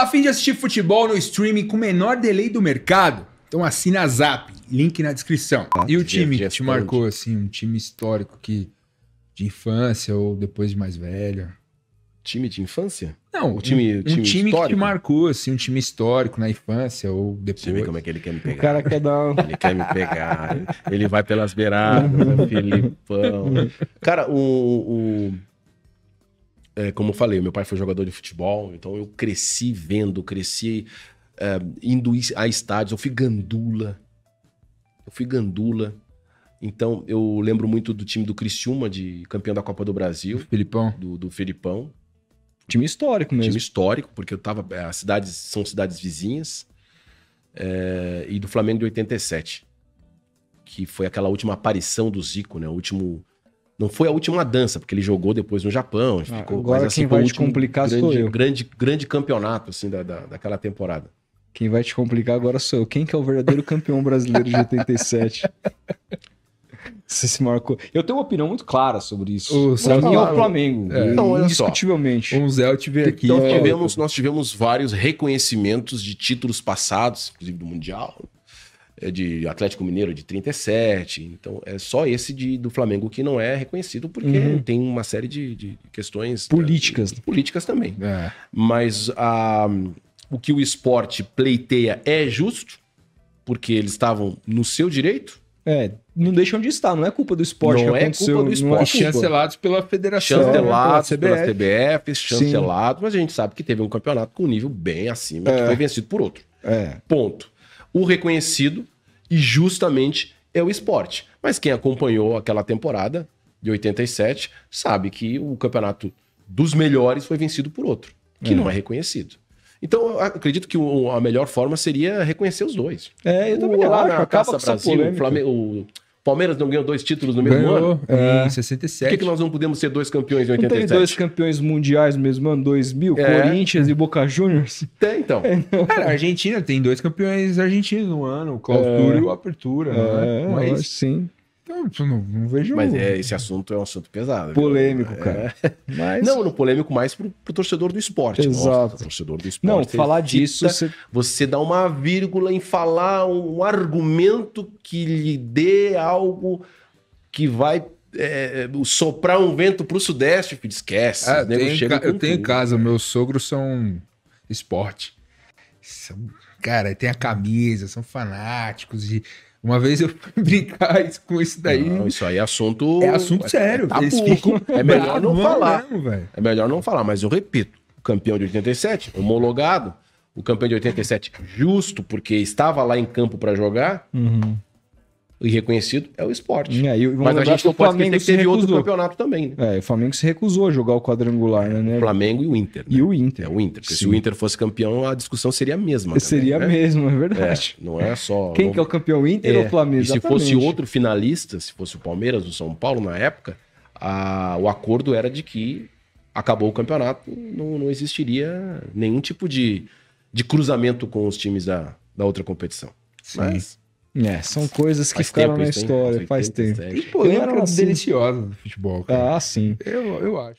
Tá afim de assistir futebol no streaming com o menor delay do mercado? Então assina a Zap, link na descrição. Ah, e o time que te marcou, assim, um time histórico que de infância ou depois de mais velha? Time de infância? Não, o time, um, time, um time que te marcou, assim, um time histórico na infância ou depois. Você vê como é que ele quer me pegar. O cara quer dar. Ele quer me pegar. ele vai pelas beiradas, Filipão. Cara, o, o é, como eu falei, meu pai foi jogador de futebol, então eu cresci vendo, cresci é, indo a estádios, eu fui gandula. Eu fui gandula. Então, eu lembro muito do time do Criciúma, de campeão da Copa do Brasil. Filipão. Do, do Filipão. Time histórico mesmo. Time histórico, porque eu tava. É, as cidades são cidades vizinhas. É, e do Flamengo de 87. Que foi aquela última aparição do Zico, né? O último não foi a última dança, porque ele jogou depois no Japão. Ah, ficou, agora mas, assim, quem vai te complicar grande, sou eu. Grande, grande campeonato assim, da, da, daquela temporada. Quem vai te complicar agora sou eu. Quem que é o verdadeiro campeão brasileiro de 87? Você se marcou. Eu tenho uma opinião muito clara sobre isso. Para mim é o Flamengo. É. Não, indiscutivelmente. Um Zé eu tive aqui. Então, é. tivemos, nós tivemos vários reconhecimentos de títulos passados, inclusive do Mundial. É de Atlético Mineiro de 37. Então é só esse de, do Flamengo que não é reconhecido porque uhum. tem uma série de, de questões né, políticas, né? políticas também. É. Mas a, ah, o que o esporte pleiteia é justo porque eles estavam no seu direito. É, não deixam de estar, não é culpa do esporte. Não é culpa do esporte. É chancelados pela federação. Chancelados é, pela CBF, CBF chancelados, mas a gente sabe que teve um campeonato com um nível bem acima, é. que foi vencido por outro. É. Ponto. O reconhecido, e justamente, é o esporte. Mas quem acompanhou aquela temporada de 87 sabe que o campeonato dos melhores foi vencido por outro, que é. não é reconhecido. Então, acredito que a melhor forma seria reconhecer os dois. É, eu também o, acho, na Taça Brasil, o, Flamengo, o Palmeiras não ganhou dois títulos no mesmo ganhou, ano? É. Em 67. Por que, que nós não podemos ser dois campeões em 87? Não tem dois campeões mundiais no mesmo ano, 2000, é. Corinthians e Boca Juniors? Tem, então. É, Cara, a Argentina tem dois campeões argentinos no ano, clausura é. e apertura. É, né? mas sim não, não, não vejo. Mas é, esse assunto é um assunto pesado. Polêmico, viu? É, cara. É. Mas... Não, no polêmico mais pro, pro torcedor do esporte. Exato. Nossa, torcedor do esporte. Não, falar é disso. É você... você dá uma vírgula em falar um argumento que lhe dê algo que vai é, soprar um vento pro sudeste, filho, esquece. Ah, eu tenho, eu tenho em casa, meus sogros são esporte. São, cara, tem a camisa, são fanáticos e. De uma vez eu fui brincar com isso daí. Não, isso aí é assunto. É assunto é sério. É, ficam... é melhor não, não falar. Mesmo, é melhor não falar, mas eu repito: o campeão de 87, homologado. O campeão de 87, justo, porque estava lá em campo para jogar. Uhum e reconhecido é o esporte. É, Mas a gente não pode Flamengo esquecer que teve outro campeonato também. Né? É, o Flamengo se recusou a jogar o quadrangular, né? O né? Flamengo e o Inter. Né? E o Inter. É, o Inter. se o Inter fosse campeão, a discussão seria a mesma. Também, seria né? a mesma, é verdade. É, não é só... Quem que é o campeão, Inter é. ou Flamengo? E se fosse outro finalista, se fosse o Palmeiras, o São Paulo, na época, a... o acordo era de que acabou o campeonato, não, não existiria nenhum tipo de, de cruzamento com os times da, da outra competição. Sim. Mas é, são coisas que faz ficaram na história, tem, faz tempo. E polêmicas assim. deliciosas do futebol, cara. Ah, sim. Eu, eu acho.